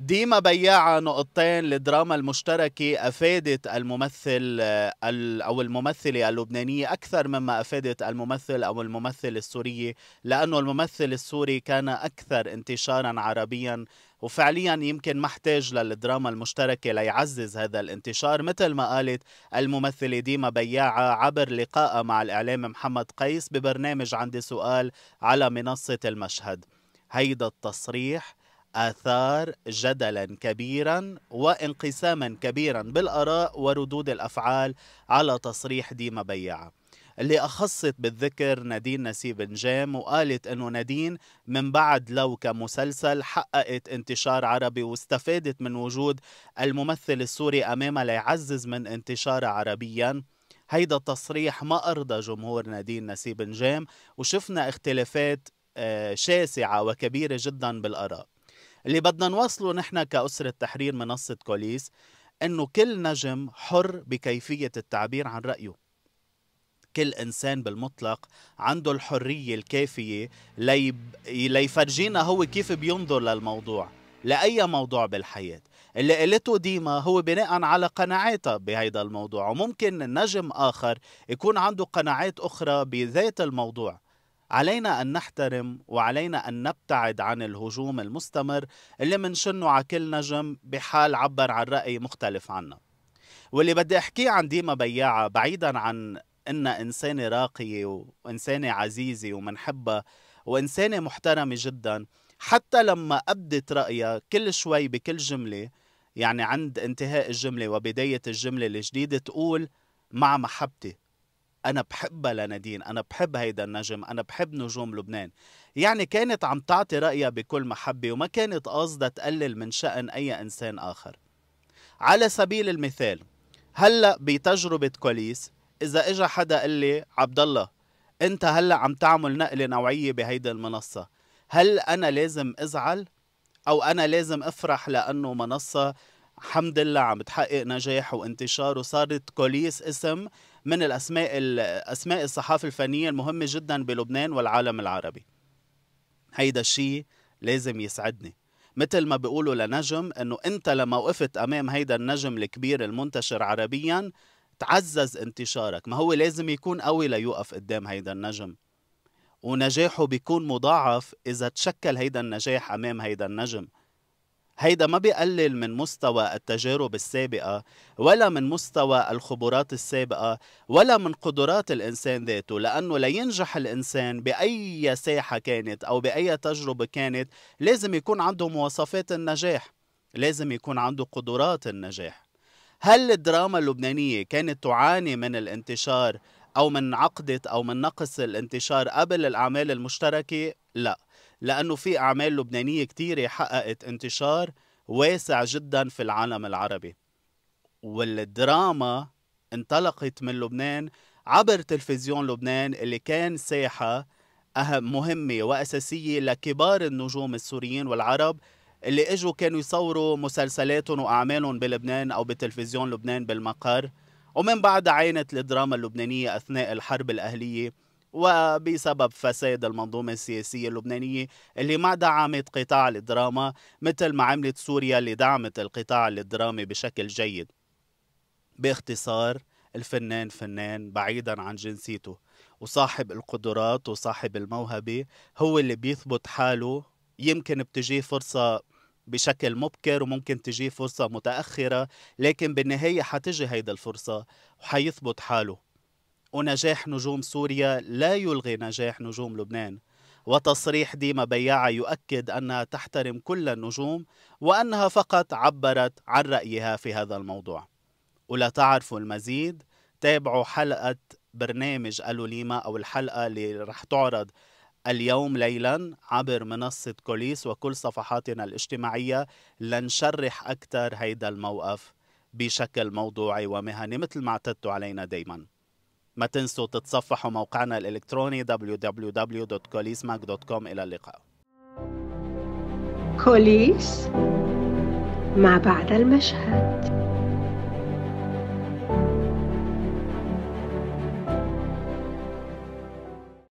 ديما بياعة نقطتين للدراما المشتركة أفادت الممثل آه، أو الممثلة اللبنانية أكثر مما أفادت الممثل أو الممثل السورية لأنه الممثل السوري كان أكثر انتشارا عربيا وفعليا يمكن محتاج للدراما المشتركة ليعزز هذا الانتشار مثل ما قالت الممثلة ديما بياعة عبر لقاء مع الإعلام محمد قيس ببرنامج عندي سؤال على منصة المشهد هيدا التصريح اثار جدلا كبيرا وانقساما كبيرا بالاراء وردود الافعال على تصريح ديما بيعه اللي أخصت بالذكر نادين نسيب نجام وقالت أنه نادين من بعد لو كمسلسل حققت انتشار عربي واستفادت من وجود الممثل السوري أمامها ليعزز من انتشارها عربياً هيدا التصريح ما أرضى جمهور نادين نسيب نجام وشفنا اختلافات آه، شاسعة وكبيرة جدا بالآراء اللي بدنا نوصله نحن كأسرة تحرير منصة كوليس انه كل نجم حر بكيفية التعبير عن رأيه كل إنسان بالمطلق عنده الحرية الكافية لي... ليفرجينا هو كيف بينظر للموضوع لأي موضوع بالحياة اللي قالته ديما هو بناء على قناعاتها بهيدا الموضوع وممكن نجم آخر يكون عنده قناعات أخرى بذات الموضوع علينا أن نحترم وعلينا أن نبتعد عن الهجوم المستمر اللي منشنه على كل نجم بحال عبر عن رأي مختلف عنا واللي بدي أحكيه عن ديما بياعة بعيدا عن إنها إنسانة راقية وإنسانة عزيزة ومنحبها وإنسانة محترمة جدا حتى لما أبدت رأيها كل شوي بكل جملة يعني عند انتهاء الجملة وبداية الجملة الجديدة تقول مع محبتي انا بحبها لنادين انا بحب هيدا النجم انا بحب نجوم لبنان يعني كانت عم تعطي رايها بكل محبه وما كانت قاصده تقلل من شان اي انسان اخر على سبيل المثال هلا بتجربه كوليس اذا اجى حدا قال لي عبد الله انت هلا عم تعمل نقله نوعيه بهيدي المنصه هل انا لازم ازعل او انا لازم افرح لانه منصه الحمد لله عم تحقق نجاح وانتشار وصارت كوليس اسم من الاسماء اسماء الصحافه الفنيه المهمه جدا بلبنان والعالم العربي هيدا الشيء لازم يسعدني مثل ما بيقولوا لنجم انه انت لما وقفت امام هيدا النجم الكبير المنتشر عربيا تعزز انتشارك ما هو لازم يكون قوي ليوقف قدام هيدا النجم ونجاحه بيكون مضاعف اذا تشكل هيدا النجاح امام هيدا النجم هيدا ما بيقلل من مستوى التجارب السابقة ولا من مستوى الخبرات السابقة ولا من قدرات الإنسان ذاته لأنه لينجح الإنسان بأي ساحة كانت أو بأي تجربة كانت لازم يكون عنده مواصفات النجاح لازم يكون عنده قدرات النجاح هل الدراما اللبنانية كانت تعاني من الانتشار أو من عقدة أو من نقص الانتشار قبل الأعمال المشتركة؟ لا لأنه في أعمال لبنانية كتيرة حققت انتشار واسع جدا في العالم العربي والدراما انطلقت من لبنان عبر تلفزيون لبنان اللي كان ساحة أهم مهمة وأساسية لكبار النجوم السوريين والعرب اللي اجوا كانوا يصوروا مسلسلاتهم واعمالهم بلبنان او بتلفزيون لبنان بالمقر ومن بعد عينت الدراما اللبنانيه اثناء الحرب الاهليه وبسبب فساد المنظومة السياسية اللبنانية اللي ما دعمت قطاع الدراما مثل ما عملت سوريا اللي دعمت القطاع الدرامي بشكل جيد باختصار الفنان فنان بعيدا عن جنسيته وصاحب القدرات وصاحب الموهبة هو اللي بيثبت حاله يمكن بتجيه فرصة بشكل مبكر وممكن تجيه فرصة متأخرة لكن بالنهاية حتجي هيدا الفرصة وحيثبت حاله ونجاح نجوم سوريا لا يلغي نجاح نجوم لبنان وتصريح ديما بياعة يؤكد أنها تحترم كل النجوم وأنها فقط عبرت عن رأيها في هذا الموضوع ولا تعرفوا المزيد تابعوا حلقة برنامج ألوليما ليما أو الحلقة اللي رح تعرض اليوم ليلا عبر منصة كوليس وكل صفحاتنا الاجتماعية لنشرح أكثر هيدا الموقف بشكل موضوعي ومهني مثل ما اعتدتوا علينا دايماً ما تنسوا تتصفحوا موقعنا الإلكتروني www.colismac.com إلى اللقاء كوليس مع بعد المشهد